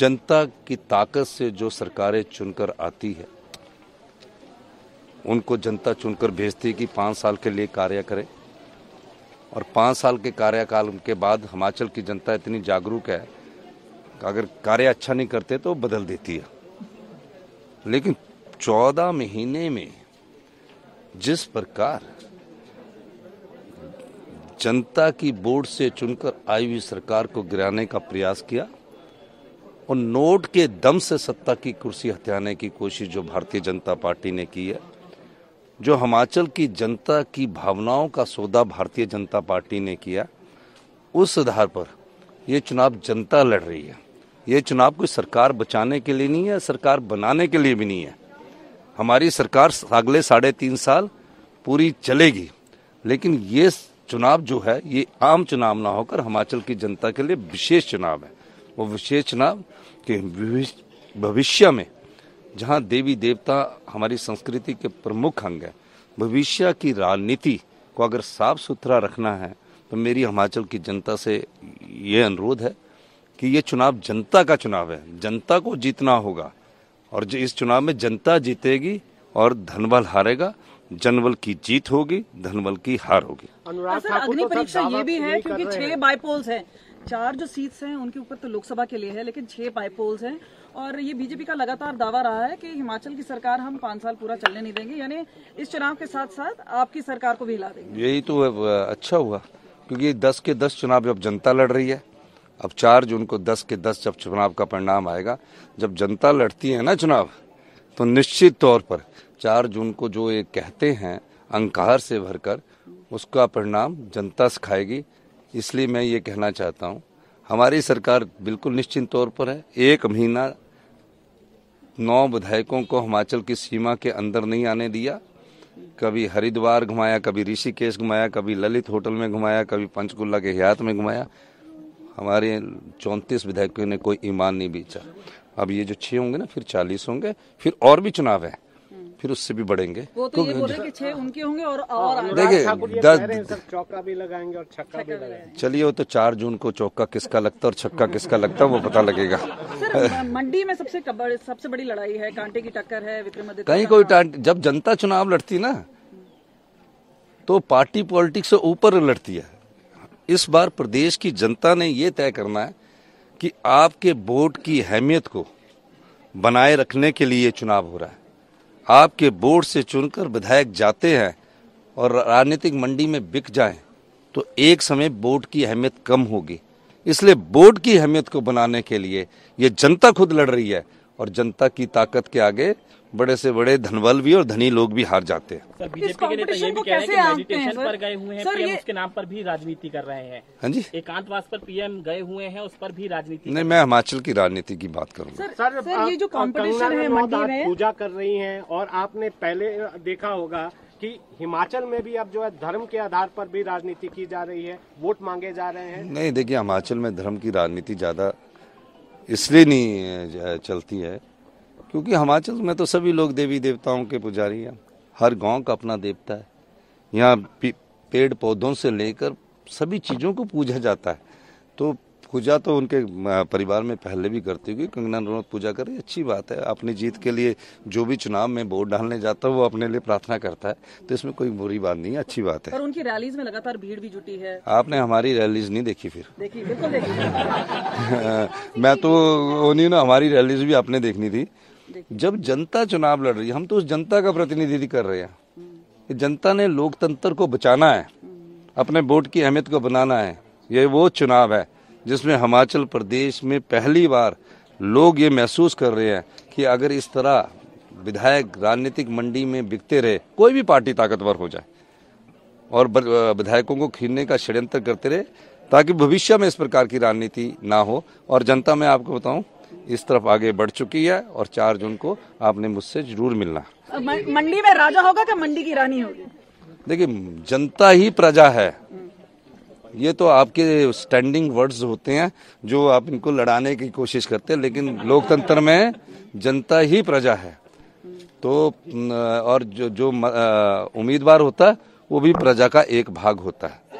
जनता की ताकत से जो सरकारें चुनकर आती है उनको जनता चुनकर भेजती है कि पाँच साल के लिए कार्य करें और पाँच साल के कार्यकाल के बाद हिमाचल की जनता इतनी जागरूक है कि अगर कार्य अच्छा नहीं करते तो बदल देती है लेकिन चौदह महीने में जिस प्रकार जनता की बोर्ड से चुनकर आई हुई सरकार को गिराने का प्रयास किया और नोट के दम से सत्ता की कुर्सी हथियाने की कोशिश जो भारतीय जनता पार्टी ने की है जो हिमाचल की जनता की भावनाओं का सौदा भारतीय जनता पार्टी ने किया उस आधार पर ये चुनाव जनता लड़ रही है ये चुनाव कोई सरकार बचाने के लिए नहीं है सरकार बनाने के लिए भी नहीं है हमारी सरकार अगले साढ़े तीन साल पूरी चलेगी लेकिन ये चुनाव जो है ये आम चुनाव ना होकर हिमाचल की जनता के लिए विशेष चुनाव है वो विशेष नाम कि भविष्य में जहाँ देवी देवता हमारी संस्कृति के प्रमुख अंग हैं भविष्य की राजनीति को अगर साफ सुथरा रखना है तो मेरी हिमाचल की जनता से ये अनुरोध है कि ये चुनाव जनता का चुनाव है जनता को जीतना होगा और जो इस चुनाव में जनता जीतेगी और धनबल हारेगा जनबल की जीत होगी धनबल की हार होगी अनुराग ठाकुर अग्नि तो परीक्षा ये भी है क्योंकि छह बाईपोल्स हैं चार जो सीट्स हैं उनके ऊपर तो लोकसभा के लिए है लेकिन छह पाइप पोल्स हैं और ये बीजेपी का लगातार दावा रहा है कि हिमाचल की सरकार हम पांच साल पूरा चलने नहीं देंगे यानी इस चुनाव के साथ साथ आपकी सरकार को भी हिला देंगे यही तो अच्छा हुआ क्योंकि दस के दस चुनाव जब जनता लड़ रही है अब चार जून को दस के दस जब चुनाव का परिणाम आएगा जब जनता लड़ती है ना चुनाव तो निश्चित तौर पर चार जून को जो ये कहते हैं अंकार से भरकर उसका परिणाम जनता सिखाएगी इसलिए मैं ये कहना चाहता हूँ हमारी सरकार बिल्कुल निश्चित तौर पर है एक महीना नौ विधायकों को हिमाचल की सीमा के अंदर नहीं आने दिया कभी हरिद्वार घुमाया कभी ऋषिकेश घुमाया कभी ललित होटल में घुमाया कभी पंचकुला के हयात में घुमाया हमारे चौंतीस विधायकों ने कोई ईमान नहीं बेचा अब ये जो छः होंगे ना फिर चालीस होंगे फिर और भी चुनाव हैं फिर उससे भी बढ़ेंगे वो तो ये कि उनके होंगे और और देखिए दस चौका भी लगाएंगे और छक्का भी लगाएंगे चलिए वो तो चार जून को चौका किसका लगता है और छक्का किसका लगता है वो पता लगेगा मंडी में सबसे सबसे बड़ी लड़ाई है कांटे की टक्कर है विक्रमादित्य कहीं कोई जब जनता चुनाव लड़ती ना तो पार्टी पॉलिटिक्स से ऊपर लड़ती है इस बार प्रदेश की जनता ने ये तय करना है कि आपके वोट की अहमियत को बनाए रखने के लिए चुनाव हो रहा है आपके बोर्ड से चुनकर विधायक जाते हैं और राजनीतिक मंडी में बिक जाएं तो एक समय बोर्ड की अहमियत कम होगी इसलिए बोर्ड की अहमियत को बनाने के लिए ये जनता खुद लड़ रही है और जनता की ताकत के आगे बड़े से बड़े धनबल भी और धनी लोग भी हार जाते हैं बीजेपी के नेता ये भी कह रहे हैं कि पर गए हुए हैं पीएम उसके नाम पर भी राजनीति कर रहे हैं हाँ जी एकांतवास पर पीएम गए हुए हैं उस पर भी राजनीति नहीं मैं हिमाचल की राजनीति की बात करूंगा सर, सर ये जो है पूजा कर रही है और आपने पहले देखा होगा कि हिमाचल में भी अब जो है धर्म के आधार पर भी राजनीति की जा रही है वोट मांगे जा रहे हैं नहीं देखिए हिमाचल में धर्म की राजनीति ज्यादा इसलिए नहीं चलती है क्योंकि हिमाचल में तो सभी लोग देवी देवताओं के पुजारी हैं हर गांव का अपना देवता है यहाँ पेड़ पौधों से लेकर सभी चीज़ों को पूजा जाता है तो पूजा तो उनके परिवार में पहले भी करती हुई कंगना रनौत पूजा करे अच्छी बात है अपनी जीत के लिए जो भी चुनाव में वोट डालने जाता है वो अपने लिए प्रार्थना करता है तो इसमें कोई बुरी बात नहीं है अच्छी बात है और उनकी रैलीज में लगातार भीड़ भी जुटी है आपने हमारी रैलीज नहीं देखी फिर देखी बिल्कुल देखी मैं तो उन्हीं ना हमारी रैलीज भी आपने देखनी थी जब जनता चुनाव लड़ रही है हम तो उस जनता का प्रतिनिधित्व कर रहे हैं हम्म। जनता ने लोकतंत्र को बचाना है हम्म। अपने वोट की अहमियत को बनाना है ये वो चुनाव है जिसमें हिमाचल प्रदेश में पहली बार लोग ये महसूस कर रहे हैं कि अगर इस तरह विधायक राजनीतिक मंडी में बिकते रहे कोई भी पार्टी ताकतवर हो जाए और विधायकों को खींचने का षड्यंत्र करते रहे ताकि भविष्य में इस प्रकार की राजनीति ना हो और जनता मैं आपको बताऊं इस तरफ आगे बढ़ चुकी है और चार जून को आपने मुझसे जरूर मिलना मंडी में राजा होगा क्या मंडी की रानी होगी देखिए जनता ही प्रजा है ये तो आपके स्टैंडिंग वर्ड्स होते हैं जो आप इनको लड़ाने की कोशिश करते हैं लेकिन लोकतंत्र में जनता ही प्रजा है तो और जो, जो उम्मीदवार होता है वो भी प्रजा का एक भाग होता है